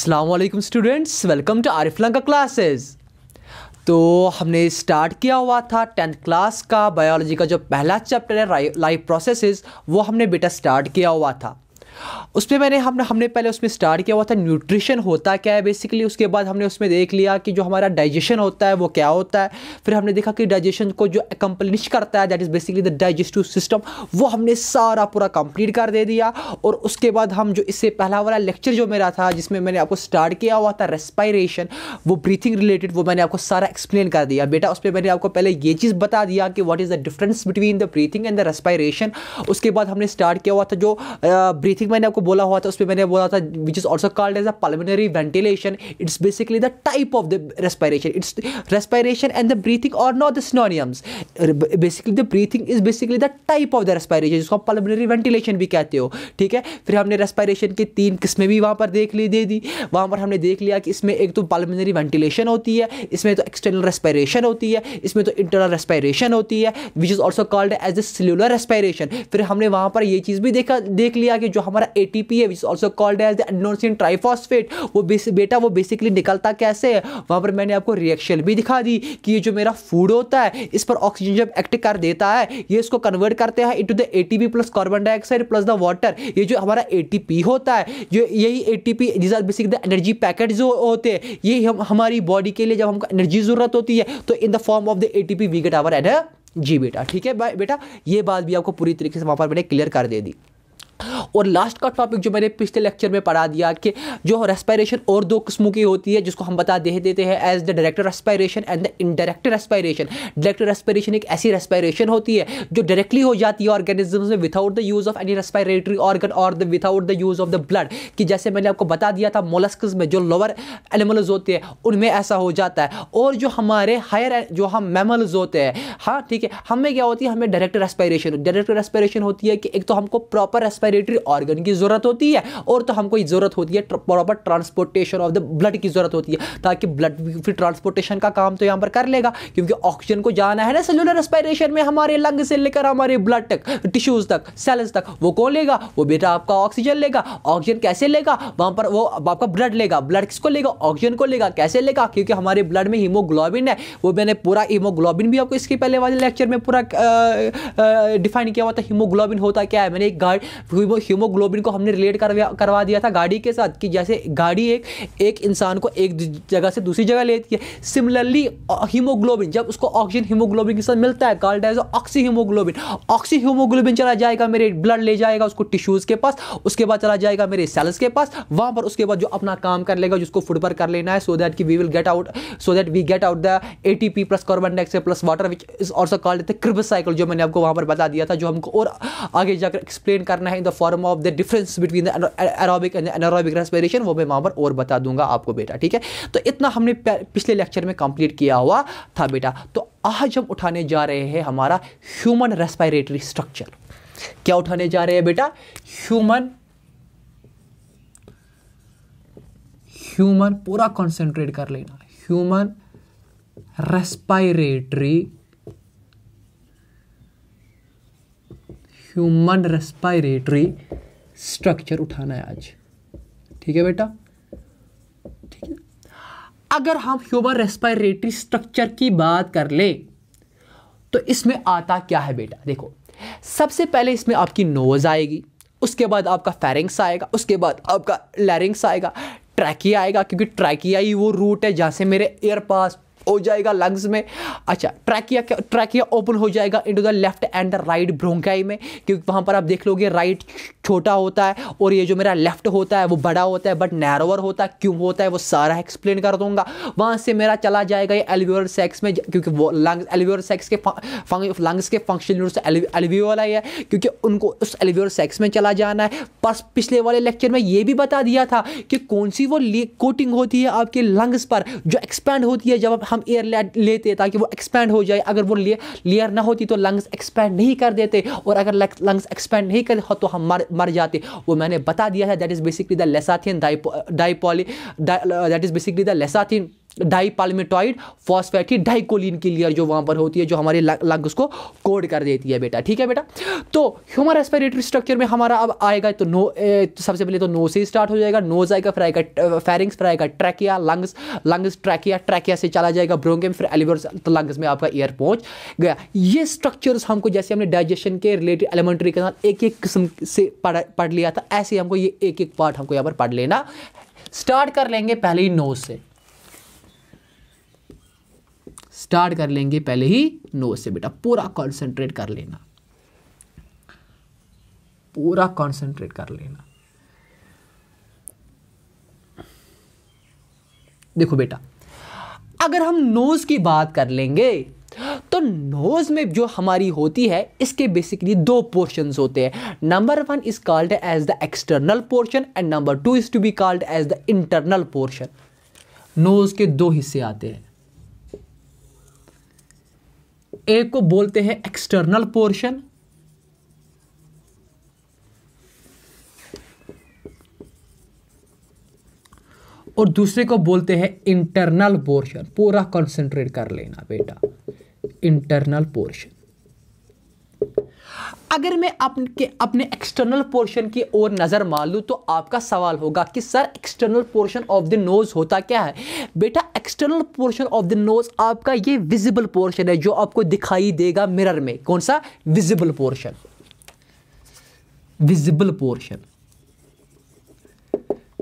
Aslam students welcome to Arif Lanka classes तो हमने start किया हुआ था टेंथ क्लास का बायोलॉजी का जो पहला चैप्टर है लाइफ प्रोसेसेस वो हमने बेटा स्टार्ट किया हुआ था उस पर मैंने हम हमने पहले उसमें स्टार्ट किया हुआ था न्यूट्रिशन होता क्या है बेसिकली उसके बाद हमने उसमें देख लिया कि जो हमारा डाइजेशन होता है वो क्या होता है फिर हमने देखा कि डाइजेशन को जो अकम्पलिश करता है that is basically the digestive system वो हमने सारा पूरा कंप्लीट कर दे दिया और उसके बाद हम जो इससे पहला वाला लेक्चर जो मेरा था जिसमें मैंने आपको स्टार्ट किया हुआ था रेस्पायरेशन वो ब्रीथिंग रिलेटेड वो मैंने आपको सारा एक्सप्लेन कर दिया बेटा उस पर मैंने आपको पहले ये चीज़ बता दिया कि what is the difference between the breathing and the respiration उसके बाद हमने स्टार्ट किया हुआ था जो ब्रीथिंग मैंने आपको बोला हुआ था उस पर मैंने बोला था which is also called as a pulmonary ventilation it's basically the type of the respiration it's respiration and the breathing और not the synonyms basically the breathing is basically the type of the respiration जिसको आप pulmonary ventilation भी कहते हो ठीक है फिर हमने रेस्पायरेशन की तीन किस्में भी वहाँ पर देख ली दे दी वहाँ पर हमने देख लिया कि इसमें एक तो पलमिनरी वेंटिलेशन होती है इसमें तो एक्सटर्नल रेस्पायरेशन होती है इसमें तो इंटरनल रेस्पायरेशन होती है which is also called as a cellular respiration फिर हमने वहाँ पर ये चीज़ भी देखा देख लिया कि जो हमारा एटीपी है which also called as adenosine triphosphate वो बेटा वो बेसिकली निकलता कैसे है वहाँ पर मैंने आपको रिएक्शन भी दिखा दी कि ये जो मेरा फूड होता है इस पर ऑक्सीजन जब एक्ट कर देता है ये इसको कन्वर्ट करते हैं into the A T P plus carbon dioxide plus the water ये जो हमारा ए टी पी होता है जो यही ए टी पी जिस बेसिक द एनर्जी पैकेट जो होते हैं ये हम हमारी बॉडी के लिए जब हमको एनर्जी ज़रूरत होती है तो in the form of the A T P we get our energy बेटा ठीक है बेटा ये बात भी आपको पूरी तरीके से वहाँ पर मैंने क्लियर कर दे दी और लास्ट का टॉपिक जो मैंने पिछले लेक्चर में पढ़ा दिया कि जो रेस्पायरेशन और दो किस्मों की होती है जिसको हम बता दे देते हैं as the direct respiration and the indirect respiration direct respiration एक ऐसी रेस्पायरेशन होती है जो डायरेक्टली हो जाती है ऑर्गेनिज्म में without the use of any respiratory organ और the without the use of the blood कि जैसे मैंने आपको बता दिया था मोलस्कस में जो लोअर एनिमल्स होते हैं उनमें ऐसा हो जाता है और जो हमारे हायर जो हम मैमल्स होते हैं हाँ ठीक है हमें क्या होती है हमें डायरेक्ट रेस्पायरेशन डायरेक्ट रेस्पायरेशन होती है कि एक तो हमको प्रॉपर रेस्पायर रेस्पिरेटरी ऑर्गन की ज़रूरत होती है और तो हमको ज़रूरत होती है proper transportation of the blood की ज़रूरत होती है ताकि ब्लड फिर ट्रांसपोर्टेशन का काम तो यहाँ पर कर लेगा क्योंकि ऑक्सीजन को जाना है ना सेलुलर रेस्पिरेशन में हमारे लंग से लेकर हमारे ब्लड तक टिश्यूज़ तक सेल्स तक वो कौन लेगा वो बेटा आपका ऑक्सीजन लेगा ऑक्सीजन कैसे लेगा वहां पर वो आपका ब्लड लेगा ब्लड किसको लेगा ऑक्सीजन को लेगा कैसे लेगा क्योंकि हमारे ब्लड में हीमोग्लोबिन है वो मैंने पूरा हीमोग्लोबिन भी आपको इसके पहले वाले लेक्चर में पूरा डिफाइन किया हुआ था हीमोग्लोबिन होता क्या है मैंने एक गाइड हीमोग्लोबिन को हमने रिलेट कर, करवा दिया था गाड़ी के साथ कि जैसे गाड़ी एक एक इंसान को एक जगह से दूसरी जगह लेती है सिमिलरली हीमोग्लोबिन जब उसको ऑक्सीजन हीमोग्लोबिन के साथ मिलता है called as oxy haemoglobin oxy haemoglobin चला जाएगा मेरे ब्लड ले जाएगा उसको टिश्यूज़ के पास उसके बाद चला जाएगा मेरे सेल्स के पास वहां पर उसके बाद जो अपना काम कर लेगा जिसको फूड पर कर लेना है सो दैट कि we will get out so that we get out the A T P plus carbon dioxide plus water which is also called the Krebs cycle जो मैंने आपको वहां पर बता दिया था जो हमको और आगे जाकर एक्सप्लेन करना है in the form of the difference between the aerobic and anaerobic respiration वो मैं वहाँ पर और बता दूंगा आपको बेटा ठीक है तो इतना हमने पिछले लेक्चर में कंप्लीट किया हुआ था बेटा तो आज हम उठाने जा रहे हैं हमारा ह्यूमन रेस्पायरेटरी स्ट्रक्चर क्या उठाने जा रहे हैं बेटा ह्यूमन ह्यूमन पूरा कॉन्सेंट्रेट कर लेना human respiratory human respiratory structure उठाना है आज ठीक है बेटा ठीक है अगर हम ह्यूमन रेस्पायरेटरी स्ट्रक्चर की बात कर ले तो इसमें आता क्या है बेटा देखो सबसे पहले इसमें आपकी नोज आएगी उसके बाद आपका फेरिंग्स आएगा उसके बाद आपका लैरिंग्स आएगा ट्रैकिया आएगा क्योंकि ट्रैकिया ही वो रूट है जहाँ से मेरे एयर पास हो जाएगा लंग्स में अच्छा ट्रैकिया ट्रैकिया ओपन हो जाएगा into the left and right bronchi में क्योंकि वहाँ पर आप देख लोगे राइट छोटा होता है और ये जो मेरा लेफ्ट होता है वो बड़ा होता है बट नैरोवर होता है क्यों होता है वो सारा एक्सप्लेन कर दूंगा वहाँ से मेरा चला जाएगा ये एलवियर सेक्स में क्योंकि वो लंग्स एलवियर सेक्स के लंग्स के फंक्शन यूनिट से एलवियोला है क्योंकि उनको उस एलवियर सेक्स में चला जाना है बस पिछले वाले लेक्चर में ये भी बता दिया था कि कौन सी वो कोटिंग होती है आपके लंग्स पर जो एक्सपैंड होती है जब हम हम एयर लेते ताकि वो एक्सपेंड हो जाए अगर वो लेयर ना होती तो लंग्स एक्सपेंड नहीं कर देते और अगर लंग्स एक्सपेंड नहीं कर तो हम मर मर जाते वो मैंने बता दिया था that is basically the lecithin dipalmitoyl that is basically the lecithin dipalmitoyl phosphatidylcholine की लेयर जो वहाँ पर होती है जो हमारे लंग्स को कोड कर देती है बेटा ठीक है बेटा तो ह्यूमन रेस्पिरेटरी स्ट्रक्चर में हमारा अब आएगा तो नो ए, तो सबसे पहले तो नो से स्टार्ट हो जाएगा नोज आएगा फिर आएगा फेरिंग्स फिर आएगा trachea lungs lungs trachea trachea से चला जाएगा ब्रोंकियम फिर एलिवर्स तो लंग्स में आपका एयर पहुँच गया ये स्ट्रक्चर्स हमको जैसे हमने डाइजेशन के रिलेटेड एलिमेंट्री के साथ एक एक किस्म से पढ़ पढ़ लिया था ऐसे हमको ये एक एक पार्ट हमको यहाँ पर पढ़ लेना स्टार्ट कर लेंगे पहले ही नोज से स्टार्ट कर लेंगे पहले ही नोज से बेटा पूरा कॉन्सेंट्रेट कर लेना पूरा कॉन्सेंट्रेट कर लेना देखो बेटा अगर हम नोज़ की बात कर लेंगे तो नोज़ में जो हमारी होती है इसके बेसिकली दो पोर्शन होते हैं number one is called as the external portion and number two is to be called as the internal portion nose के दो हिस्से आते हैं ए को बोलते हैं एक्सटर्नल पोर्शन और दूसरे को बोलते हैं इंटरनल पोर्शन पूरा कंसंट्रेट कर लेना बेटा इंटरनल पोर्शन अगर मैं आपके अपने एक्सटर्नल पोर्शन की ओर नज़र मार लूँ तो आपका सवाल होगा कि sir external portion of the nose होता क्या है बेटा external portion of the nose आपका ये विजिबल पोर्शन है जो आपको दिखाई देगा मिरर में कौन सा visible portion visible portion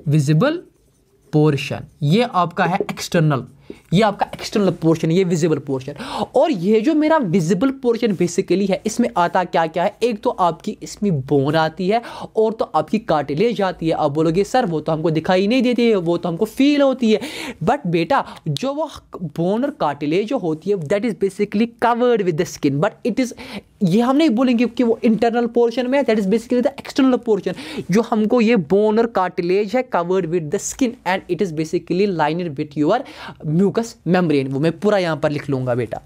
visible portion ये आपका है एक्सटर्नल ये आपका एक्सटर्नल पोर्शन है ये विजिबल पोर्शन और ये जो मेरा विजिबल पोर्शन बेसिकली है इसमें आता क्या क्या है एक तो आपकी इसमें बोन आती है और तो आपकी कार्टिलेज आती है आप बोलोगे सर वो तो हमको दिखाई नहीं देती है वो तो हमको फील होती है बट बेटा जो वो बोन और कार्टिलेज जो होती है that is basically covered with the skin but it is ये हम नहीं बोलेंगे कि वो इंटरनल पोर्शन में है that is basically the external portion जो हमको ये बोन और कार्टिलेज है covered with the skin and it is basically liner with your mucus membrane वो मैं पूरा यहाँ पर लिख लूँगा बेटा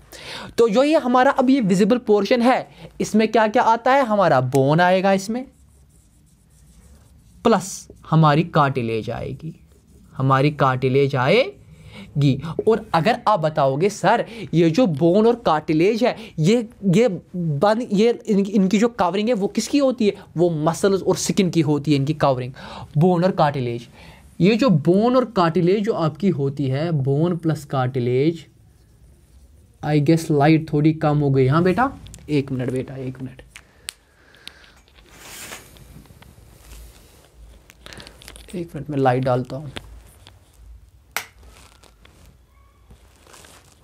तो जो ये हमारा अब ये विजिबल पोर्शन है इसमें क्या क्या आता है हमारा बोन आएगा इसमें प्लस हमारी कार्टिलेज आएगी हमारी कार्टिलेज आएगी और अगर आप बताओगे सर ये जो बोन और कार्टिलेज है ये ये बन ये इन, इनकी जो कवरिंग है वो किसकी होती है वो मसल्स और स्किन की होती है इनकी कवरिंग बोन और कार्टिलेज ये जो बोन और कार्टिलेज जो आपकी होती है bone plus cartilage I guess light थोड़ी कम हो गई हाँ बेटा एक मिनट बेटा एक मिनट एक मिनट में लाइट डालता हूँ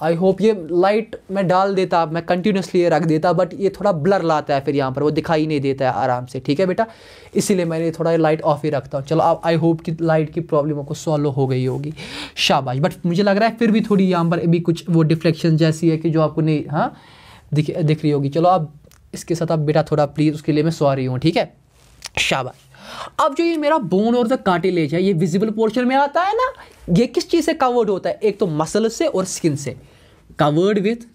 आई होप ये लाइट मैं डाल देता मैं कंटिन्यूसली ये रख देता बट ये थोड़ा ब्लर लाता है फिर यहाँ पर वो दिखाई नहीं देता है आराम से ठीक है बेटा इसीलिए मैंने थोड़ा लाइट ऑफ ही रखता हूँ चलो अब आई होप कि लाइट की प्रॉब्लम आपको सॉल्व हो गई होगी शाबाश बट मुझे लग रहा है फिर भी थोड़ी यहाँ पर अभी कुछ वो डिफ्लेक्शन जैसी है कि जो आपको नहीं हाँ दिख दिख रही होगी चलो अब इसके साथ आप बेटा थोड़ा प्लीज़ उसके लिए मैं सॉरी हूँ ठीक है शाबाश अब जो ये मेरा बोन और द कार्टिलेज है ये विजिबल पोर्शन में आता है ना ये किस चीज़ से कवर्ड होता है एक तो मसल से और स्किन से covered with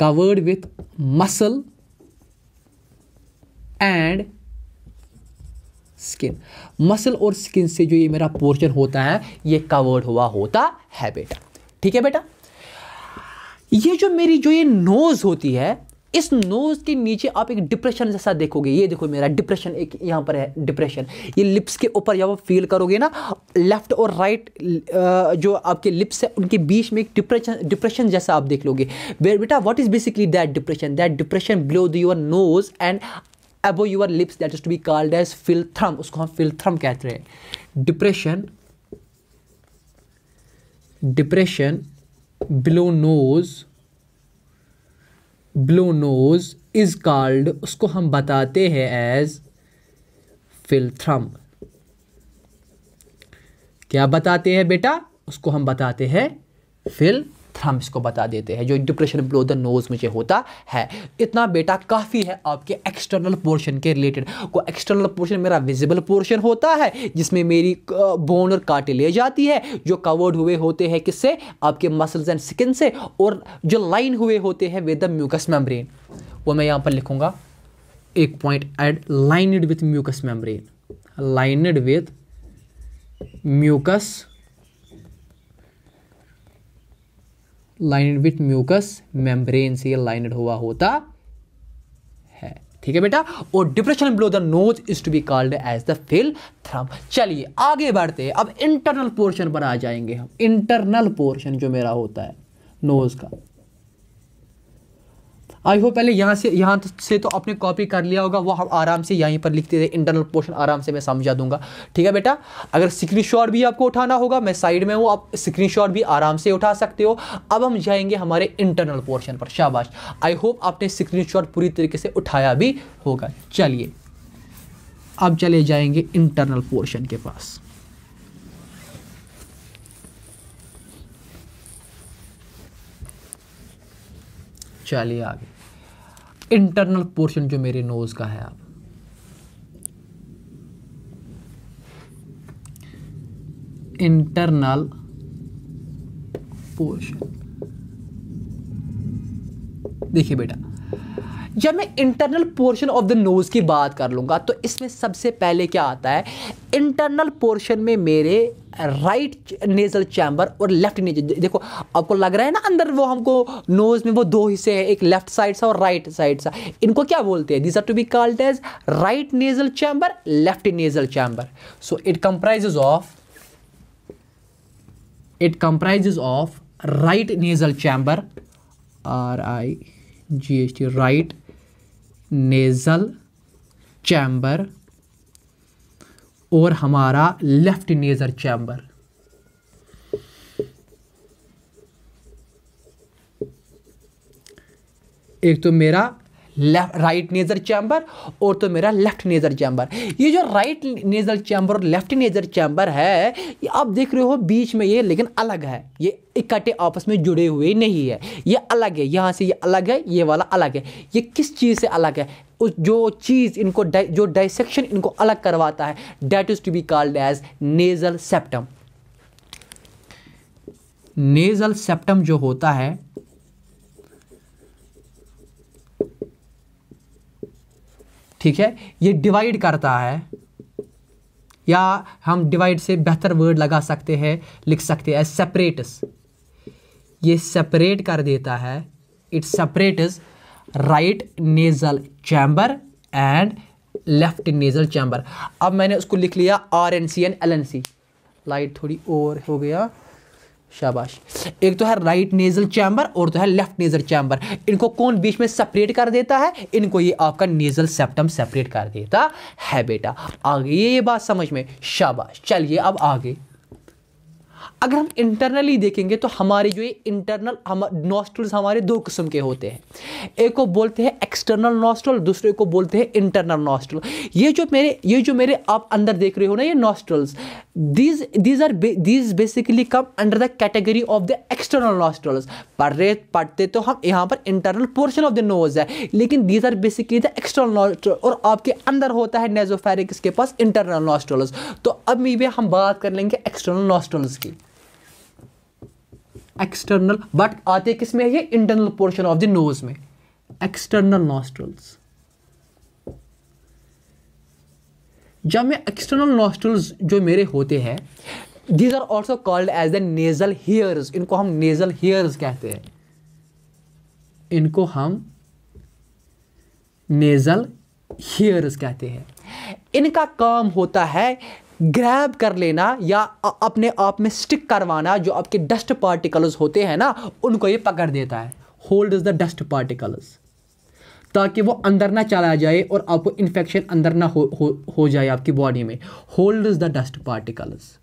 covered with muscle and skin muscle और स्किन से जो ये मेरा पोर्शन होता है ये कवर्ड हुआ होता है बेटा ठीक है बेटा ये जो मेरी जो ये नोज होती है इस नोज़ के नीचे आप एक डिप्रेशन जैसा देखोगे ये देखो मेरा डिप्रेशन एक यहाँ पर है डिप्रेशन ये लिप्स के ऊपर जब आप फील करोगे ना लेफ़्ट और राइट जो आपके लिप्स है उनके बीच में एक डिप्रेशन डिप्रेशन जैसा आप देख लोगे बेटा what is basically that depression that depression below the your nose and above your lips that is to be called as philtrum उसको हम फिल्थ्रम कहते हैं depression depression below nose below nose is called उसको हम बताते हैं as फिल्थ्रम क्या बताते हैं बेटा उसको हम बताते हैं फिल थ्रम इसको बता देते हैं जो डिप्रेशन बिलो द नोज़ मुझे होता है इतना बेटा काफ़ी है आपके एक्सटर्नल पोर्शन के रिलेटेड को एक्सटर्नल पोर्शन मेरा विजिबल पोर्शन होता है जिसमें मेरी बोन और ले जाती है जो कवर्ड हुए होते हैं किससे आपके मसल्स एंड स्किन से और जो लाइन हुए होते हैं विद द म्यूकस मेम्ब्रेन वो मैं यहाँ पर लिखूँगा एक point add lined with mucus membrane lined with mucus lined with mucus membrane से ये लाइनेड हुआ होता है ठीक है बेटा और depression below the nose is to be called as the philtrum चलिए आगे बढ़ते हैं अब इंटरनल पोर्शन पर आ जाएंगे हम इंटरनल पोर्शन जो मेरा होता है नोज का आई होप पहले यहाँ से यहाँ तो- से तो आपने कॉपी कर लिया होगा वो हम आराम से यहीं पर लिखते थे इंटरनल पोर्शन आराम से मैं समझा दूंगा ठीक है बेटा अगर स्क्रीन भी आपको उठाना होगा मैं साइड में हूँ आप स्क्रीन भी आराम से उठा सकते हो अब हम जाएंगे हमारे इंटरनल पोर्शन पर शाबाश आई होप आपने स्क्रीन पूरी तरीके से उठाया भी होगा चलिए अब चले जाएंगे इंटरनल पोर्शन के पास चलिए आगे इंटरनल पोर्शन जो मेरे नोज का है आप इंटरनल पोर्शन देखिए बेटा जब मैं internal portion of the nose की बात कर लूंगा तो इसमें सबसे पहले क्या आता है इंटरनल पोर्शन में मेरे राइट नेजल चैम्बर और लेफ्ट नेजल देखो आपको लग रहा है ना अंदर वो हमको नोज में वो दो हिस्से हैं एक लेफ्ट साइड सा और राइट साइड सा इनको क्या बोलते हैं this are to be called as right nasal chamber left nasal chamber so it comprises of it comprise of right nasal chamber R I G S T right nasal chamber और हमारा left nasal chamber एक तो मेरा left right नेजर chamber और तो मेरा left nasal chamber ये जो राइट नेजल चैम्बर और लेफ्ट नेजर चैम्बर है ये आप देख रहे हो बीच में ये लेकिन अलग है ये इकट्ठे आपस में जुड़े हुए नहीं है ये अलग है यहाँ से ये अलग है ये वाला अलग है ये किस चीज़ से अलग है उस जो चीज़ इनको डा, जो डाइसेक्शन इनको अलग करवाता है that is to be called as nasal septum nasal septum जो होता है ठीक है ये डिवाइड करता है या हम डिवाइड से बेहतर वर्ड लगा सकते हैं लिख सकते हैं सेपरेट ये सेपरेट कर देता है it separate right nasal chamber and left nasal chamber अब मैंने उसको लिख लिया R N C and L N C light थोड़ी और हो गया शाबाश एक तो है राइट नेजल चैम्बर और तो है लेफ्ट नेजल चैम्बर इनको कौन बीच में सेपरेट कर देता है इनको ये आपका नेजल सेप्टम सेपरेट कर देता है बेटा आगे ये, ये बात समझ में शाबाश चलिए अब आगे अगर हम इंटरनली देखेंगे तो हमारे जो ये इंटरनल हम नॉस्ट्रल्स हमारे दो किस्म के होते हैं एक को बोलते हैं एक्सटर्नल नॉस्ट्रल दूसरे को बोलते हैं इंटरनल नॉस्ट्रल ये जो मेरे ये जो मेरे आप अंदर देख रहे हो ना ये nostrils these these are these basically come under the category of the external nostrils पढ़ रहे पढ़ते तो हम यहाँ पर internal portion of the nose है लेकिन these are basically the external nostril और आपके अंदर होता है नेजोफेरिक्स के पास इंटरनल नॉस्ट्रल्स तो अब मे भी हम बात कर लेंगे एक्सटर्नल नॉस्ट्रल्स की एक्सटर्नल बट आते किस में है ये internal portion of the nose में एक्सटर्नल नॉस्ट्रल्स जब मैं एक्सटर्नल नॉस्ट्रल्स जो मेरे होते हैं these are also called as the nasal hairs इनको हम नेजल हेयर्स कहते हैं इनको हम नेजल हेयर्स कहते हैं इनका काम होता है ग्रैब कर लेना या अपने आप में स्टिक करवाना जो आपके डस्ट पार्टिकल्स होते हैं ना उनको ये पकड़ देता है holds the dust particles ताकि वो अंदर ना चला जाए और आपको इन्फेक्शन अंदर ना हो, हो, हो जाए आपकी बॉडी में holds the dust particles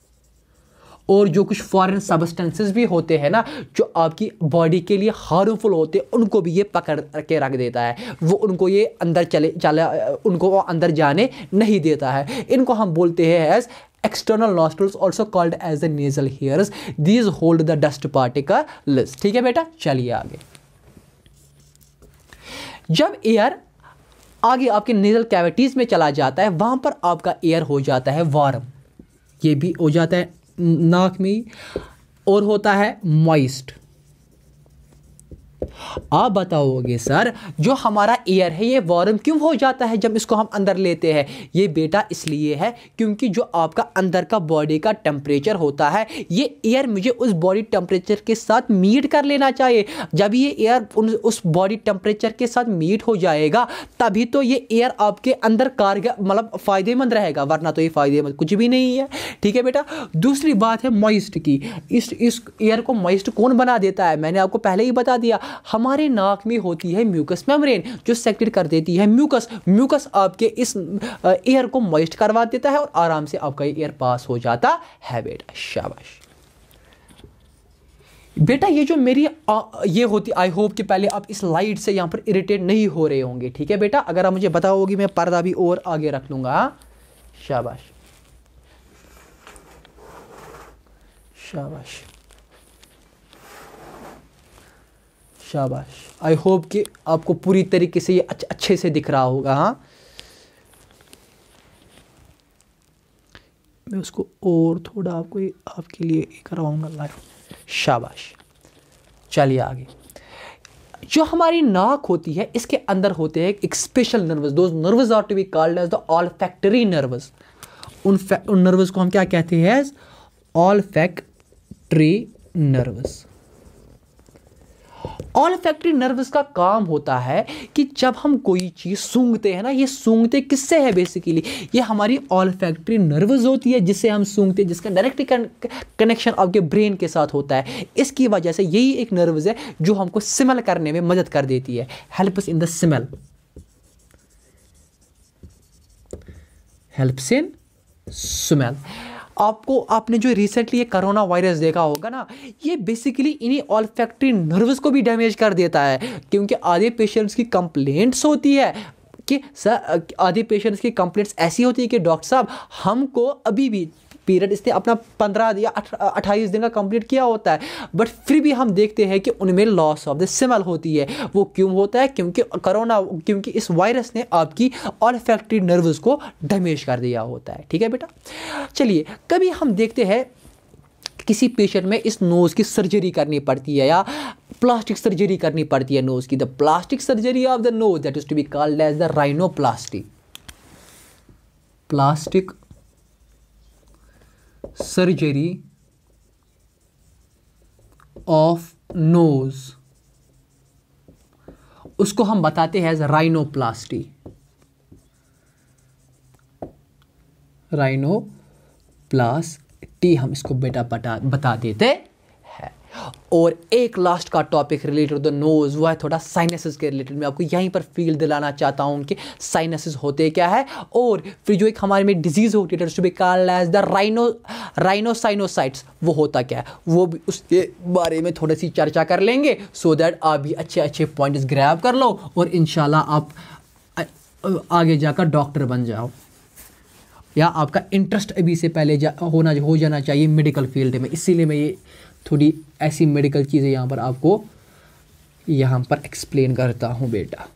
और जो कुछ फॉरेन सबस्टेंसेस भी होते हैं ना जो आपकी बॉडी के लिए हार्मफुल होते हैं उनको भी ये पकड़ के रख देता है वो उनको ये अंदर चले चला उनको अंदर जाने नहीं देता है इनको हम बोलते हैं as external nostrils also called as a nasal hairs these hold the dust particle ठीक है बेटा चलिए आगे जब एयर आगे आपके नेजल कैविटीज़ में चला जाता है वहाँ पर आपका एयर हो जाता है वार्म ये भी हो जाता है नाक में और होता है मॉइस्ट आप बताओगे सर जो हमारा एयर है ये वार्म क्यों हो जाता है जब इसको हम अंदर लेते हैं ये बेटा इसलिए है क्योंकि जो आपका अंदर का बॉडी का टेम्परेचर होता है ये एयर मुझे उस बॉडी टेम्परेचर के साथ मीट कर लेना चाहिए जब ये एयर उस बॉडी टेम्परेचर के साथ मीट हो जाएगा तभी तो ये एयर आपके अंदर कारगर मतलब फ़ायदेमंद रहेगा वरना तो ये फ़ायदेमंद कुछ भी नहीं है ठीक है बेटा दूसरी बात है मॉइस्ट की इस इस एयर को मॉइस्ट कौन बना देता है मैंने आपको पहले ही बता दिया हमारे नाक में होती है म्यूकस मेम्ब्रेन जो सेक्रेट कर देती है म्यूकस म्यूकस आपके इस एयर को मॉइस्ट करवा देता है और आराम से आपका एयर पास हो जाता है बेटा शाबाश बेटा ये जो मेरी आ, ये होती आई होप कि पहले आप इस लाइट से यहाँ पर इरिटेट नहीं हो रहे होंगे ठीक है बेटा अगर आप मुझे बताओगे मैं पर्दा भी और आगे रख लूँगा शाबाश शाबाश शाबाश आई होप कि आपको पूरी तरीके से ये अच्छे से दिख रहा होगा हाँ मैं उसको और थोड़ा आपको ये आपके लिए कराऊंगा लाइव शाबाश चलिए आगे जो हमारी नाक होती है इसके अंदर होते हैं एक स्पेशल नर्वस दो nerves are to be called as the olfactory nerves उन उन नर्वस को हम क्या कहते हैं olfactory nerves olfactory nerves का काम होता है कि जब हम कोई चीज़ सूंघते हैं ना ये सूंघते किससे है बेसिकली ये हमारी ऑल फैक्ट्री नर्वस होती है जिससे हम सूंघते हैं जिसका डायरेक्ट कनेक्शन आपके ब्रेन के साथ होता है इसकी वजह से यही एक नर्वस है जो हमको सिमल करने में मदद कर देती है helps in the smell helps in smell आपको आपने जो रिसेंटली ये करोना वायरस देखा होगा ना ये बेसिकली इन्हीं ऑल फैक्ट्री को भी डैमेज कर देता है क्योंकि आधे पेशेंट्स की कंप्लेंट्स होती है कि सर आधे पेशेंट्स की कंप्लेंट्स ऐसी होती है कि डॉक्टर साहब हमको अभी भी पीरियड इसने अपना पंद्रह या अट्ठाईस दिन का कंप्लीट किया होता है बट फिर भी हम देखते हैं कि उनमें लॉस ऑफ द सिमल होती है वो क्यों होता है क्योंकि करोना क्योंकि इस वायरस ने आपकी ऑल फैक्ट्री नर्वस को डैमेज कर दिया होता है ठीक है बेटा चलिए कभी हम देखते हैं किसी पेशेंट में इस नोज़ की सर्जरी करनी पड़ती है या प्लास्टिक सर्जरी करनी पड़ती है नोज़ की the plastic surgery of the nose that is to be called as the rhinoplasty plastic surgery of nose उसको हम बताते हैं एज राइनोप्लास्टी राइनोप्लास्टी हम इसको बेटा बता बता देते और एक लास्ट का टॉपिक रिलेटेड द नोज़ वो है थोड़ा साइनसिस के रिलेटेड मैं आपको यहीं पर फील दिलाना चाहता हूँ कि साइनसिस होते क्या है और फिर जो एक हमारे में डिजीज़ होती है be called as the rhino rhinosinusitis वो होता क्या है वो भी उसके बारे में थोड़ी सी चर्चा कर लेंगे सो so दैट आप भी अच्छे अच्छे पॉइंट्स ग्रैब कर लो और इन आप आगे जाकर डॉक्टर बन जाओ या आपका इंटरेस्ट अभी से पहले जा होना हो जाना चाहिए मेडिकल फील्ड में इसीलिए मैं ये थोड़ी ऐसी मेडिकल चीज़ें यहाँ पर आपको यहाँ पर एक्सप्लेन करता हूँ बेटा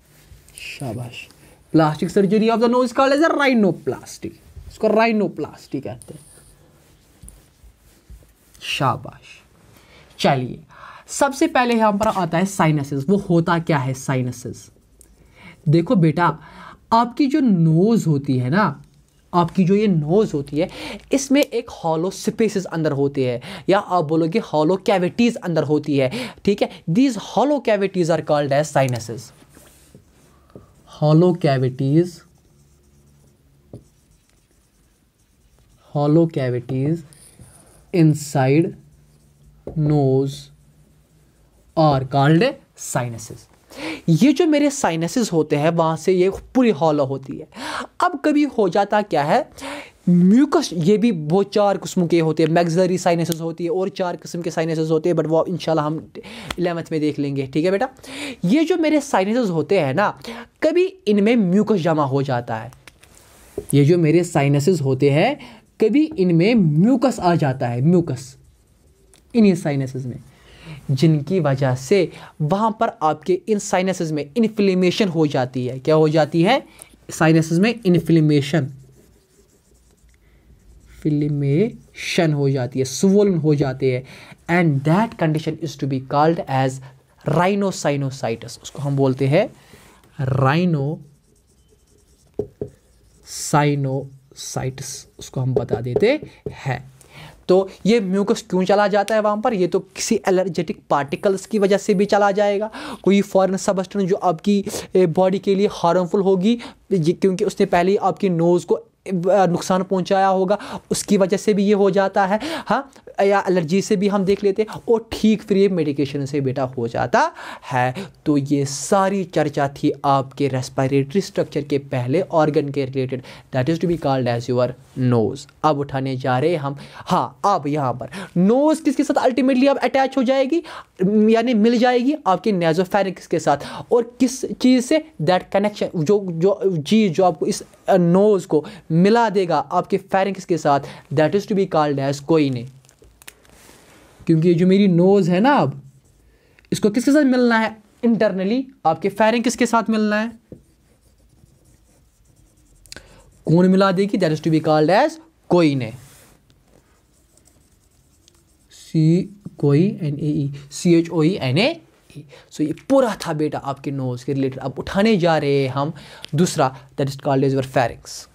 शाबाश plastic surgery of the nose call as a rhino plastic इसको राइनो प्लास्टिक कहते हैं शाबाश चलिए सबसे पहले यहाँ पर आता है साइनसिस वो होता क्या है साइनसिस देखो बेटा आपकी जो नोज़ होती है ना आपकी जो ये नोज़ होती है इसमें एक हॉलो स्पेसेस अंदर होते हैं या आप बोलोगे हॉलो कैविटीज़ अंदर होती है ठीक है these hollow cavities are called as sinuses hollow cavities cavities inside nose are called sinuses ये जो मेरे साइनसिस होते हैं वहाँ से ये पूरी हॉलो होती है अब कभी हो जाता क्या है म्यूकस ये भी वो चार किस्म के होते हैं मैगजरी साइनसिस होती है और चार किस्म के साइनसिस होते हैं बट वो इन हम इलेवंथ में देख लेंगे ठीक है बेटा ये जो मेरे साइनसिस होते हैं ना कभी इनमें म्यूकस जमा हो जाता है ये जो मेरे साइनसिस होते हैं कभी इनमें म्यूकस आ जाता है म्यूकस इन्हीं साइनसिस में जिनकी वजह से वहाँ पर आपके इन साइनसेस में इन्फ्लेमेशन हो जाती है क्या हो जाती है साइनसेस में इन्फ्लेमेशन फिल्मेशन हो जाती है स्वोलन हो जाते हैं and that condition is to be called as rhinosinusitis उसको हम बोलते हैं राइनो साइनोसाइटस उसको हम बता देते हैं तो ये म्यूकस क्यों चला जाता है वहाँ पर ये तो किसी एलर्जेटिक पार्टिकल्स की वजह से भी चला जाएगा कोई फॉरन सबस्टन जो आपकी बॉडी के लिए हार्मफुल होगी क्योंकि उसने पहले ही आपकी नोज़ को नुकसान पहुंचाया होगा उसकी वजह से भी ये हो जाता है हाँ या एलर्जी से भी हम देख लेते हैं और ठीक फिर ये मेडिकेशन से बेटा हो जाता है तो ये सारी चर्चा थी आपके रेस्पायरेटरी स्ट्रक्चर के पहले ऑर्गन के related that is to be called as your nose अब उठाने जा रहे हम हाँ अब यहाँ पर नोज़ किसके साथ अल्टीमेटली अब अटैच हो जाएगी यानी मिल जाएगी आपके नेजोफेरिक्स के साथ और किस चीज़ से दैट कनेक्शन जो जो चीज़ जो आपको इस नोज़ को मिला देगा आपके फेरिंग्स के साथ that is to be called as choana क्योंकि ये जो मेरी नोज़ है ना अब इसको किसके साथ मिलना है इंटरनली आपके फेरिंग किसके साथ मिलना है कौन मिला देगी that is to be called as choanae C choana C H O N A so ये पूरा था बेटा आपके नोज़ के रिलेटेड अब उठाने जा रहे हैं हम दूसरा that is called is your pharynx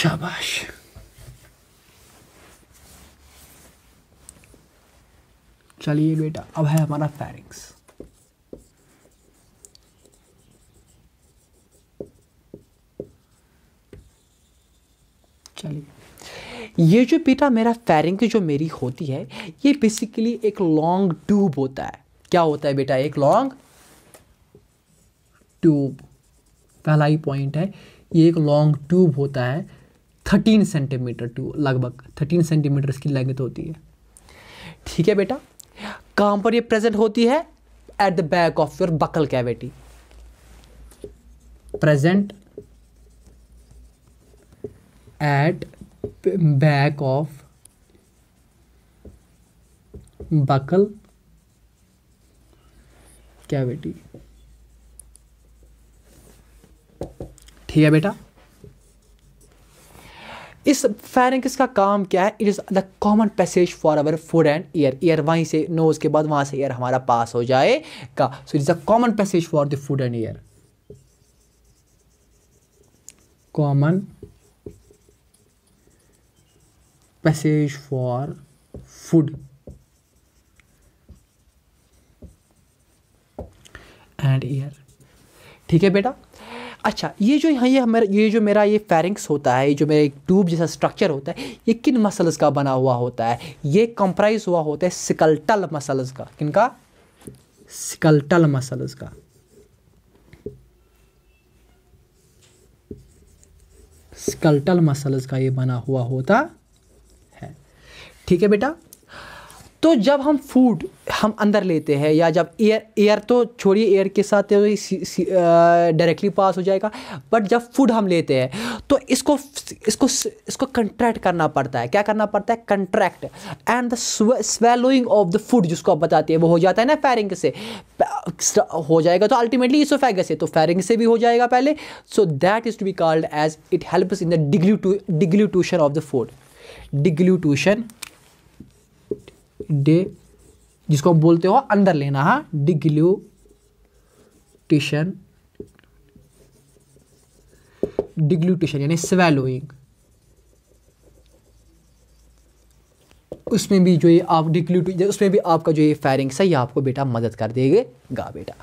शाबाश चलिए बेटा अब है हमारा फैरिंग्स चलिए ये जो बेटा मेरा फैरिंग जो मेरी होती है ये बेसिकली एक लॉन्ग ट्यूब होता है क्या होता है बेटा एक लॉन्ग ट्यूब पहला ही पॉइंट है ये एक लॉन्ग ट्यूब होता है थर्टीन सेंटीमीटर ट्यूब लगभग थर्टीन सेंटीमीटर इसकी लेंथ होती है ठीक है बेटा कहां पर ये प्रेजेंट होती है at the back of your buccal cavity present at back of buccal cavity ठीक है बेटा इस फेरेंकिस का काम क्या है it is the common passage for our food and air air वहीं से नोज के बाद वहां से ईयर हमारा पास हो जाएगा so it is the common passage for the food and air common passage for food and air ठीक है बेटा अच्छा ये जो यहाँ ये हमारा ये जो मेरा ये फेरिंग्स होता है जो मेरा एक ट्यूब जैसा स्ट्रक्चर होता है ये किन मसल्स का बना हुआ होता है ये कंप्राइज हुआ होता है सिकल्टल मसल्स का किनका सिकल्टल मसल्स का स्कल्टल मसल्स का ये बना हुआ होता ठीक है बेटा तो जब हम फूड हम अंदर लेते हैं या जब एयर एयर तो छोड़िए एयर के साथ डायरेक्टली तो पास हो जाएगा बट जब फूड हम लेते हैं तो इसको इसको इसको कंट्रैक्ट करना पड़ता है क्या करना पड़ता है contract and the swallowing of the food जिसको आप बताते हैं वो हो जाता है ना फैरिंग से हो जाएगा तो अल्टीमेटली इसो से तो फैरिंग से भी हो जाएगा पहले so that is to be called as it helps in the deglu deglutition of the food deglutition डे जिसको आप बोलते हो अंदर लेना हाँ डिग्ल्यूटिशन डिग्ल्यूटिशन यानी स्वेलोइंग उसमें भी जो ये आप डिग्ल्यूट उसमें भी आपका जो ये फेरिंग्स है ये आपको बेटा मदद कर देगा बेटा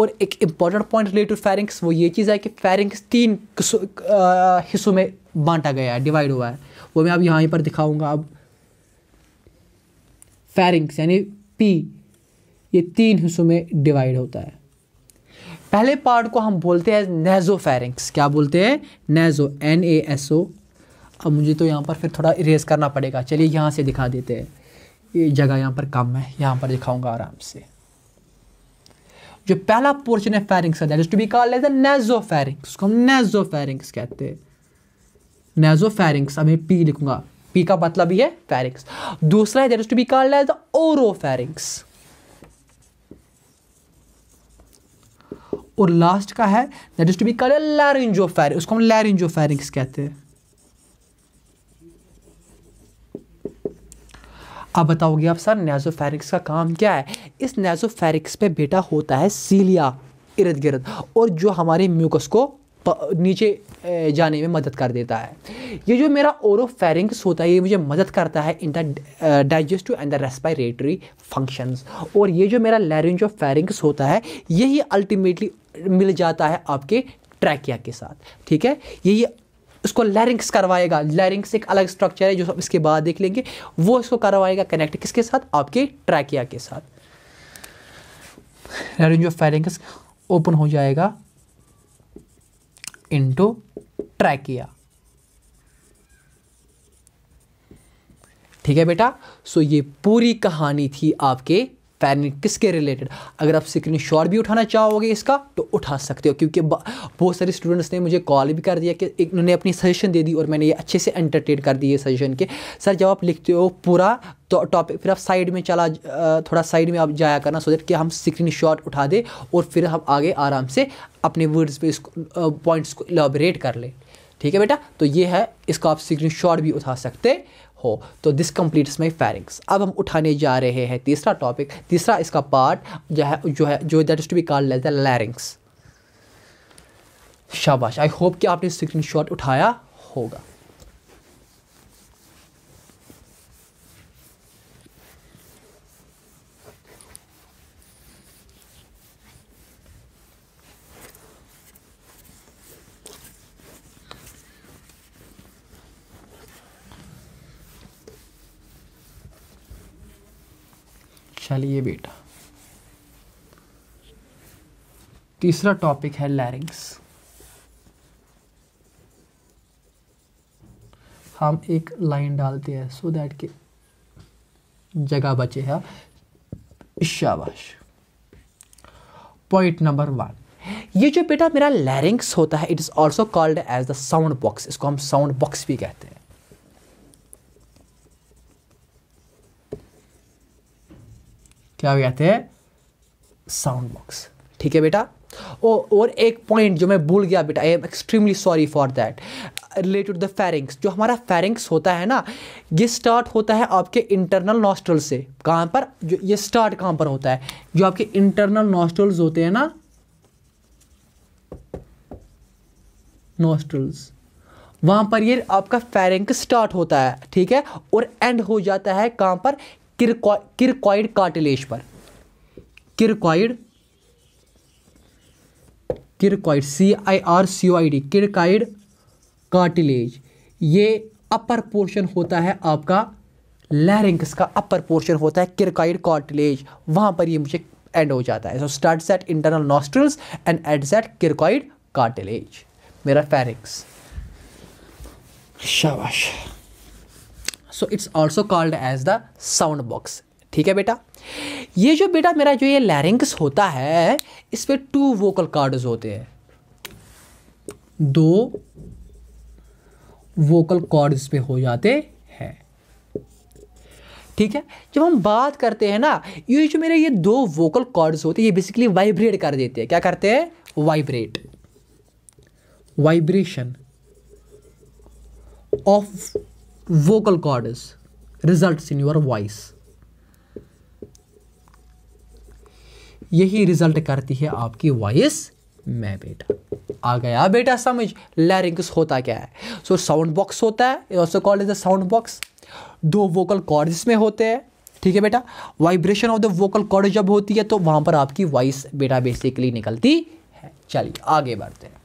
और एक इम्पॉर्टेंट पॉइंट रिलेटेड फेरिंग्स वो ये चीज़ है कि फेरिंग्स तीन हिस्सों में बांटा गया है डिवाइड हुआ है वो मैं अब यहाँ पर दिखाऊंगा अब फेरिंग्स यानी पी ये तीन हिस्सों में डिवाइड होता है पहले पार्ट को हम बोलते हैं नेजो फेरिंग्स क्या बोलते हैं नेजो एन ए एस ओ अब मुझे तो यहाँ पर फिर थोड़ा इरेज करना पड़ेगा चलिए यहाँ से दिखा देते हैं ये जगह यहाँ पर कम है यहाँ पर दिखाऊंगा आराम से जो पहला पोर्शन है फेरिंग्स का to be called nasopharynx उसको हम नेजो फेरिंग्स कहते हैं नेजो फेरिंग्स अब मैं पी लिखूंगा पी का मतलब ही है फेरिंग्स दूसरा है there is to be called as oropharynx और लास्ट का है that is to be called laryngopharynx उसको हम लैरिंजो फेरिंग्स कहते हैं अब बताओगे आप सर नेजोफेरिक्स का काम क्या है इस नेजोफेरिक्स पे बेटा होता है सीलिया इर्द गिर्द और जो हमारे म्यूकस को नीचे जाने में मदद कर देता है ये जो मेरा ओरोफेरिंग्स होता है ये मुझे मदद करता है in the digestive and the respiratory functions और ये जो मेरा लैरेंज ऑफ फेरिंग्स होता है यही अल्टीमेटली मिल जाता है आपके ट्रैकिया के साथ ठीक है यही उसको लैरिंग्स करवाएगा लैरिंग्स एक अलग स्ट्रक्चर है जो हम इसके बाद देख लेंगे वो इसको करवाएगा कनेक्ट किसके साथ आपके ट्रैकिया के साथ लैरेंज ऑफ फेरिंग्स ओपन हो जाएगा इंटू ट्रैकिया ठीक है बेटा सो ये पूरी कहानी थी आपके फैन किसके रिलेटेड अगर आप स्क्रीन शॉट भी उठाना चाहोगे इसका तो उठा सकते हो क्योंकि बहुत सारे स्टूडेंट्स ने मुझे कॉल भी कर दिया कि उन्होंने अपनी सजेशन दे दी और मैंने ये अच्छे से एंटरटेन कर दिए सजेशन के सर जब आप लिखते हो पूरा तो टॉपिक फिर आप साइड में चला थोड़ा साइड में आप जाया करना सो देट कि हम स्क्रीन शॉट उठा दें और फिर हम आगे आराम से अपने वर्ड्स पे इस पॉइंट्स को इलाबरेट कर लें ठीक है बेटा तो ये है इसको आप शॉट भी उठा सकते हो तो दिस कम्प्लीट्स माई फैरिंग्स अब हम उठाने जा रहे हैं तीसरा टॉपिक तीसरा इसका पार्ट जो है जो है जो that is to be call the larynx शाबाश आई होप कि आपने शॉट उठाया होगा चलिए अच्छा बेटा तीसरा टॉपिक है लैरिंग्स हम एक लाइन डालते हैं सो दैट के जगह बचे है शाबाश पॉइंट नंबर वन ये जो बेटा मेरा लैरिंग्स होता है it is also called as the sound box इसको हम साउंड बॉक्स भी कहते हैं क्या हो जाते हैं साउंड बॉक्स ठीक है बेटा और एक पॉइंट जो मैं भूल गया बेटा I am extremely sorry for that related the pharynx जो हमारा फेरिंग्स होता है ना ये स्टार्ट होता है आपके इंटरनल नॉस्ट्रल से कहाँ पर जो ये स्टार्ट कहाँ पर होता है जो आपके इंटरनल नॉस्ट्रल्स होते हैं ना नॉस्ट्रल्स वहाँ पर ये आपका फेरिंग स्टार्ट होता है ठीक है और एंड हो जाता है कहाँ पर किरकॉइड कार्टिलेज पर cricoid cricoid C I R C O I D cricoid cartilage ये अपर पोर्शन होता है आपका लैरिंग्स का अपर पोर्शन होता है किरकाइड कार्टिलेज वहाँ पर ये मुझे एंड हो जाता है so start at internal nostrils and at set cricoid cartilage मेरा फेरिक्स शाबाश so it's also called as the sound box ठीक है बेटा ये जो बेटा मेरा जो ये लैरिंग्स होता है इस पर टू वोकल कार्ड्स होते हैं दो वोकल कॉर्ड्स पे हो जाते हैं ठीक है जब हम बात करते हैं ना ये जो मेरे ये दो वोकल कॉर्ड्स होते हैं ये बेसिकली वाइब्रेट कर देते हैं क्या करते हैं vibrate vibration of vocal cord is results in your voice यही रिजल्ट करती है आपकी वॉइस मैं बेटा आ गया बेटा समझ लैरिंग्स होता क्या है सो साउंड बॉक्स होता है also called is a sound box दो वोकल कॉर्ड इसमें होते हैं ठीक है बेटा vibration of the vocal cord जब होती है तो वहां पर आपकी वॉइस बेटा बेसिकली निकलती है चलिए आगे बढ़ते हैं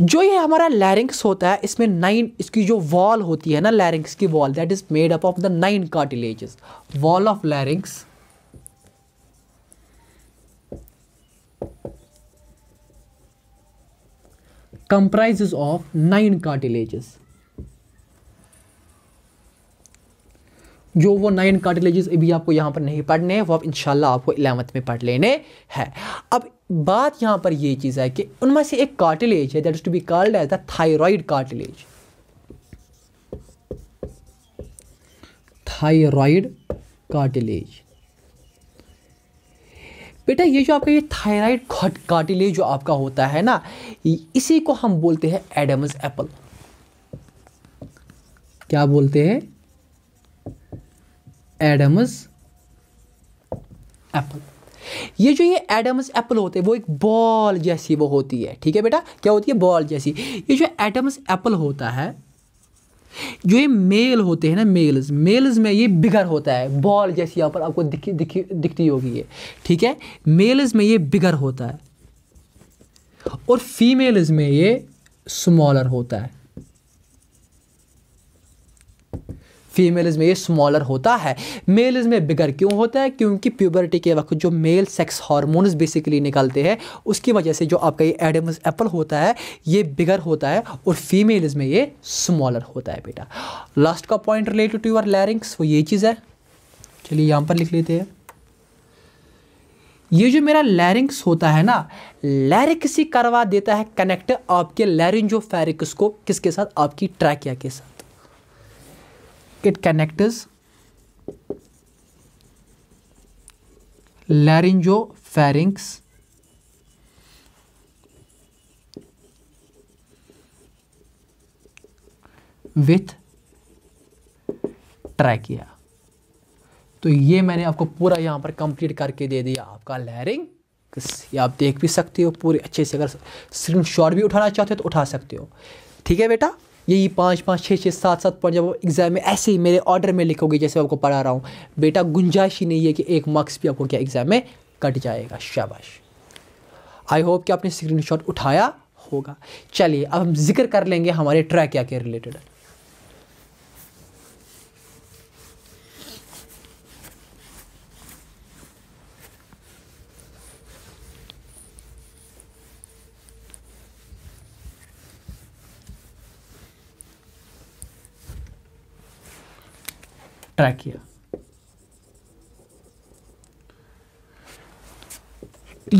जो ये हमारा लैरिंग्स होता है इसमें नाइन इसकी जो वॉल होती है ना लैरिंग्स की wall that is made up of the nine cartilages wall of larynx comprise of nine cartilages जो वो नाइन कार्टिलेजेस अभी आपको यहाँ पर नहीं पढ़ने हैं वो आप इन आपको इलेवंथ में पढ़ लेने हैं अब बात यहाँ पर ये चीज़ है कि उनमें से एक कार्टिलेज है that is to be called as the thyroid cartilage thyroid cartilage बेटा ये जो आपका ये थायराइड कार्टिलेज जो आपका होता है ना इसी को हम बोलते हैं एडम्स एप्पल क्या बोलते हैं एडम्स एप्पल ये जो ये एडम्स एप्पल होते हैं वो एक बॉल जैसी वो होती है ठीक है बेटा क्या होती है बॉल जैसी ये जो एडम्स एप्पल होता है जो ये मेल होते हैं ना मेल्स मेल्स में ये बिगर होता है बॉल जैसी यहाँ पर आपको दिखी दिखी दिखती होगी ये ठीक है मेल्स में ये बिगर होता है और फीमेल्स में ये स्मॉलर होता है फीमेल्स में ये स्मॉलर होता है मेल्स में बिगर क्यों होता है क्योंकि प्यूबर्टी के वक्त जो मेल सेक्स हार्मोन्स बेसिकली निकलते हैं उसकी वजह से जो आपका ये एडमस एप्पल होता है ये बिगर होता है और फीमेल्स में ये स्मॉलर होता है बेटा लास्ट का point related to your larynx वो ये चीज़ है चलिए यहाँ पर लिख लेते हैं ये जो मेरा लैरिंग्स होता है ना लैरिक्स ही करवा देता है कनेक्ट आपके लैरिंजो को किसके साथ आपकी ट्रैकिया के साथ it laryngopharynx with trachea तो ये मैंने आपको पूरा यहाँ पर कंप्लीट करके दे दिया आपका लैरिंग ये आप देख भी सकते हो पूरे अच्छे से अगर स्क्रीन शॉट भी उठाना चाहते हो तो उठा सकते हो ठीक है बेटा यही पाँच पाँच छः छः सात सात पॉइंट जब एग्ज़ाम में ऐसे ही मेरे ऑर्डर में लिखोगे जैसे आपको पढ़ा रहा हूँ बेटा गुंजाइश ही नहीं है कि एक मार्क्स भी आपको क्या एग्ज़ाम में कट जाएगा शाबाश आई होप कि आपने स्क्रीन उठाया होगा चलिए अब हम जिक्र कर लेंगे हमारे ट्रैक या के रिलेटेड ट्रैकिया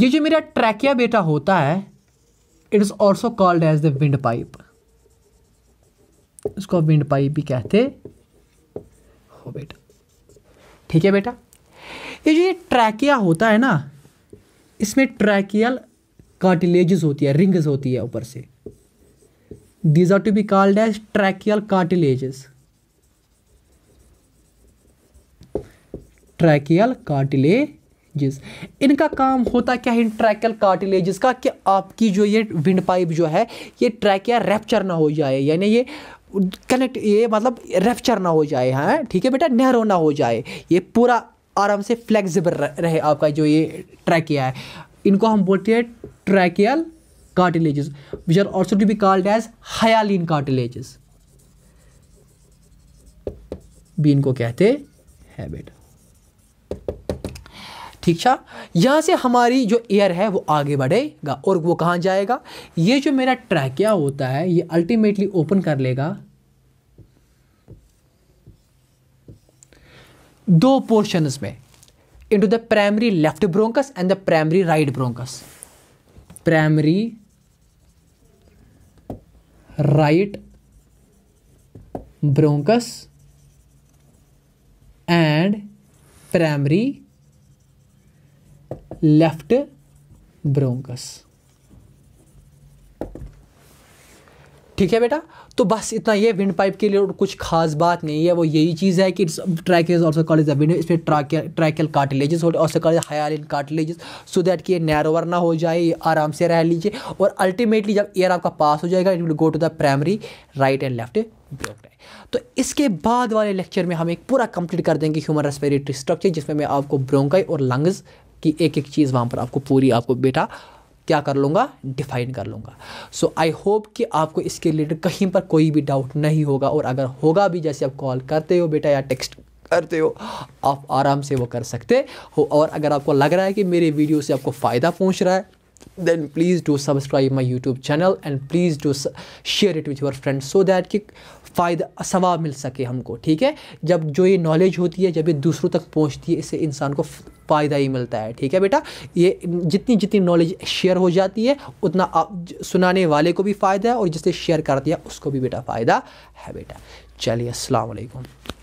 ये जो मेरा ट्रैकिया बेटा होता है it is also called as the windpipe इसको विंड पाइप भी कहते हो बेटा ठीक है बेटा ये जो ये ट्रैकिया होता है ना इसमें ट्रैकियल कार्टिलेजेस होती है रिंग्स होती है ऊपर से these are to be called as tracheal cartilages tracheal cartilages इनका काम होता क्या है इन ट्रैकियल कार्टिलेजेस का कि आपकी जो ये विंड पाइप जो है ये ट्रैकिया रेप्चर ना हो जाए यानी ये कनेक्ट ये मतलब रेप्चर ना हो जाए हाँ ठीक है बेटा नहरो ना हो जाए ये पूरा आराम से फ्लेक्सिबल रहे आपका जो ये ट्रैकिया है इनको हम बोलते हैं tracheal cartilages which are also to be called as hyaline cartilages भी इनको कहते हैं बेटा ठीक छा यहाँ से हमारी जो एयर है वो आगे बढ़ेगा और वो कहाँ जाएगा ये जो मेरा ट्रैकिया होता है ये अल्टीमेटली ओपन कर लेगा दो पोर्शन में into the primary left bronchus and the primary right bronchus primary right bronchus and primary left bronchus ठीक है बेटा तो बस इतना ये विंड पाइप के लिए और कुछ खास बात नहीं है वो यही चीज़ है कि its track is also call is the इसमें tracheal cartilages also call hyaline cartilages so that कि ये नैरोवर ना हो जाए आराम से रह लीजिए और अल्टीमेटली जब एयर आपका पास हो जाएगा it will go to the primary right and left block तो इसके बाद वाले लेक्चर में हम एक पूरा कंप्लीट कर देंगे ह्यूमन रेस्पिरेटरी स्ट्रक्चर जिसमें मैं आपको ब्रोंकाई और लंग्स कि एक एक चीज़ वहाँ पर आपको पूरी आपको बेटा क्या कर लूँगा डिफाइन कर लूँगा सो आई होप कि आपको इसके रिलेटेड कहीं पर कोई भी डाउट नहीं होगा और अगर होगा भी जैसे आप कॉल करते हो बेटा या टेक्स्ट करते हो आप आराम से वो कर सकते हो और अगर आपको लग रहा है कि मेरे वीडियो से आपको फ़ायदा पहुँच रहा है then please do subscribe my YouTube channel and please do share it with your friends so that कि फ़ायदा सवाब मिल सके हमको ठीक है जब जो ये नॉलेज होती है जब ये दूसरों तक पहुँचती है इससे इंसान को फ़ायदा ही मिलता है ठीक है बेटा ये जितनी जितनी नॉलेज शेयर हो जाती है उतना आप सुनाने वाले को भी फ़ायदा है और जिसने शेयर कर दिया उसको भी बेटा फ़ायदा है बेटा चलिए असलकुम